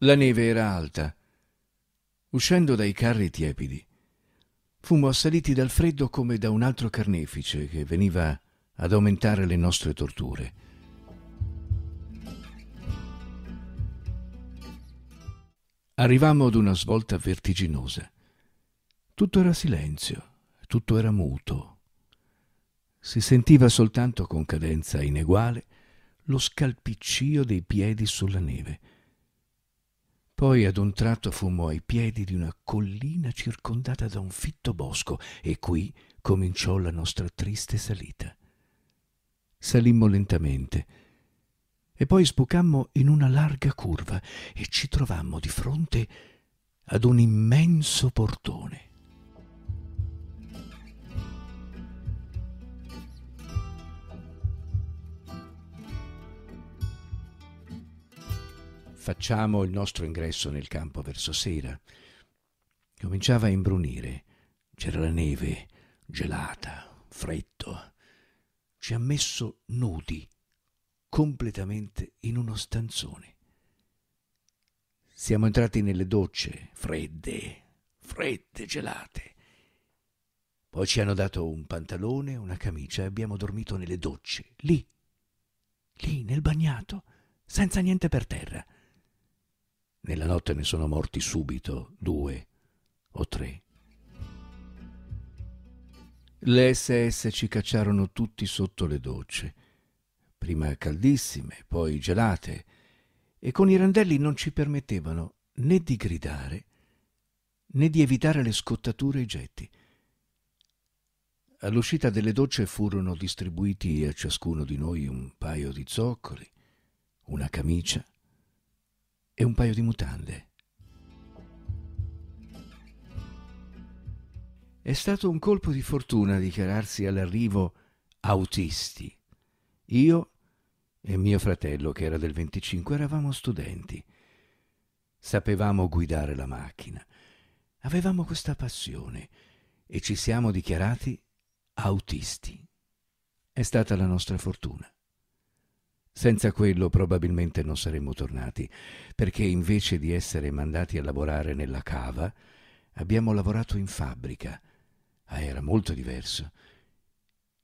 La neve era alta. Uscendo dai carri tiepidi, fummo assaliti dal freddo come da un altro carnefice che veniva ad aumentare le nostre torture. Arrivammo ad una svolta vertiginosa. Tutto era silenzio, tutto era muto. Si sentiva soltanto con cadenza ineguale lo scalpiccio dei piedi sulla neve poi ad un tratto fummo ai piedi di una collina circondata da un fitto bosco e qui cominciò la nostra triste salita. Salimmo lentamente e poi spucammo in una larga curva e ci trovammo di fronte ad un immenso portone. Facciamo il nostro ingresso nel campo verso sera. Cominciava a imbrunire. C'era la neve, gelata, freddo. Ci ha messo nudi, completamente in uno stanzone. Siamo entrati nelle docce, fredde, fredde, gelate. Poi ci hanno dato un pantalone, una camicia e abbiamo dormito nelle docce, lì, lì, nel bagnato, senza niente per terra. Nella notte ne sono morti subito due o tre. Le SS ci cacciarono tutti sotto le docce, prima caldissime, poi gelate, e con i randelli non ci permettevano né di gridare né di evitare le scottature e i getti. All'uscita delle docce furono distribuiti a ciascuno di noi un paio di zoccoli, una camicia, e un paio di mutande. È stato un colpo di fortuna dichiararsi all'arrivo autisti. Io e mio fratello, che era del 25, eravamo studenti. Sapevamo guidare la macchina. Avevamo questa passione e ci siamo dichiarati autisti. È stata la nostra fortuna. Senza quello probabilmente non saremmo tornati, perché invece di essere mandati a lavorare nella cava, abbiamo lavorato in fabbrica. Ah, era molto diverso.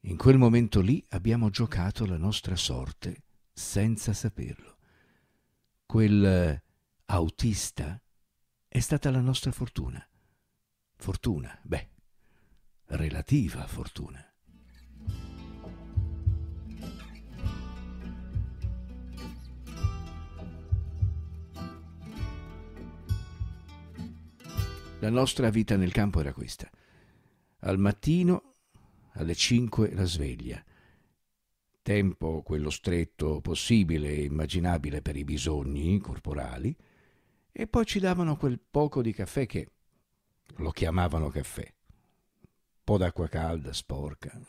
In quel momento lì abbiamo giocato la nostra sorte senza saperlo. Quel eh, autista è stata la nostra fortuna. Fortuna, beh, relativa fortuna. La nostra vita nel campo era questa. Al mattino, alle 5 la sveglia. Tempo quello stretto possibile e immaginabile per i bisogni corporali, e poi ci davano quel poco di caffè che lo chiamavano caffè. Un po' d'acqua calda, sporca.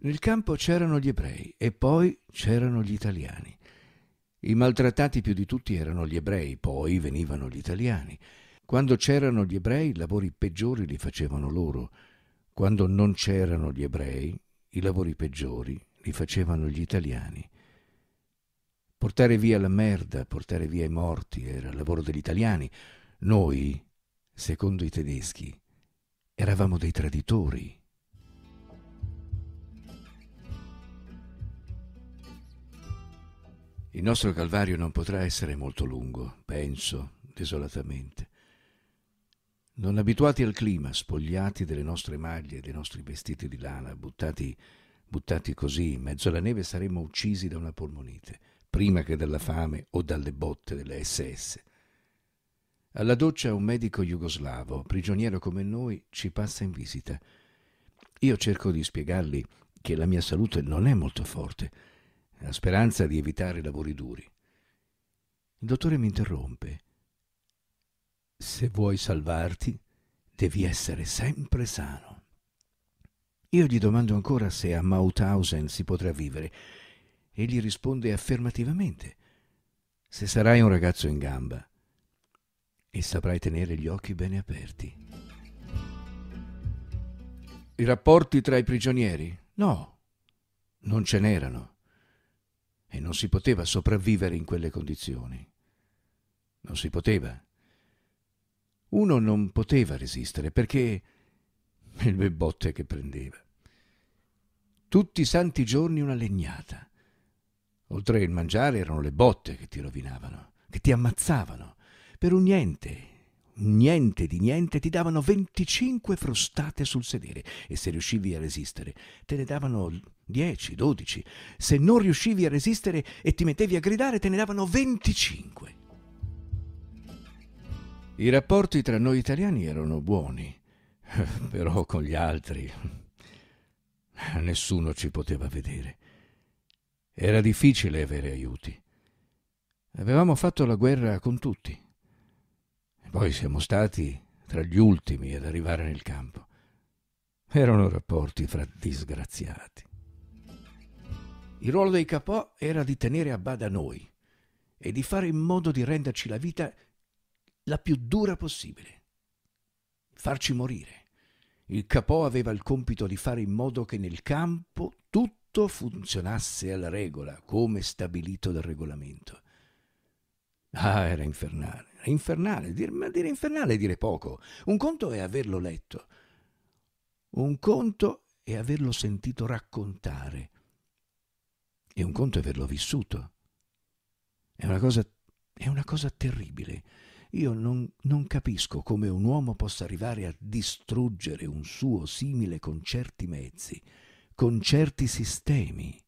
Nel campo c'erano gli ebrei e poi c'erano gli italiani. I maltrattati più di tutti erano gli ebrei, poi venivano gli italiani. Quando c'erano gli ebrei, i lavori peggiori li facevano loro. Quando non c'erano gli ebrei, i lavori peggiori li facevano gli italiani. Portare via la merda, portare via i morti era il lavoro degli italiani. Noi, secondo i tedeschi, eravamo dei traditori. Il nostro Calvario non potrà essere molto lungo, penso desolatamente. Non abituati al clima, spogliati delle nostre maglie dei nostri vestiti di lana, buttati, buttati così in mezzo alla neve, saremmo uccisi da una polmonite, prima che dalla fame o dalle botte delle SS. Alla doccia un medico jugoslavo, prigioniero come noi, ci passa in visita. Io cerco di spiegargli che la mia salute non è molto forte nella speranza di evitare lavori duri. Il dottore mi interrompe. Se vuoi salvarti, devi essere sempre sano. Io gli domando ancora se a Mauthausen si potrà vivere. Egli risponde affermativamente. Se sarai un ragazzo in gamba e saprai tenere gli occhi bene aperti. I rapporti tra i prigionieri? No, non ce n'erano e non si poteva sopravvivere in quelle condizioni. Non si poteva. Uno non poteva resistere perché le botte che prendeva. Tutti i santi giorni una legnata. Oltre il mangiare erano le botte che ti rovinavano, che ti ammazzavano, per un niente, niente di niente ti davano 25 frustate sul sedere e se riuscivi a resistere te ne davano 10, 12. Se non riuscivi a resistere e ti mettevi a gridare te ne davano 25. I rapporti tra noi italiani erano buoni, però con gli altri nessuno ci poteva vedere. Era difficile avere aiuti. Avevamo fatto la guerra con tutti poi siamo stati tra gli ultimi ad arrivare nel campo. Erano rapporti fra disgraziati. Il ruolo dei capò era di tenere a bada noi e di fare in modo di renderci la vita la più dura possibile. Farci morire. Il capò aveva il compito di fare in modo che nel campo tutto funzionasse alla regola, come stabilito dal regolamento. Ah, era infernale infernale, dire, ma dire infernale è dire poco. Un conto è averlo letto, un conto è averlo sentito raccontare e un conto è averlo vissuto. È una cosa, è una cosa terribile. Io non, non, capisco come un uomo possa arrivare a distruggere un suo simile con certi mezzi, con certi sistemi.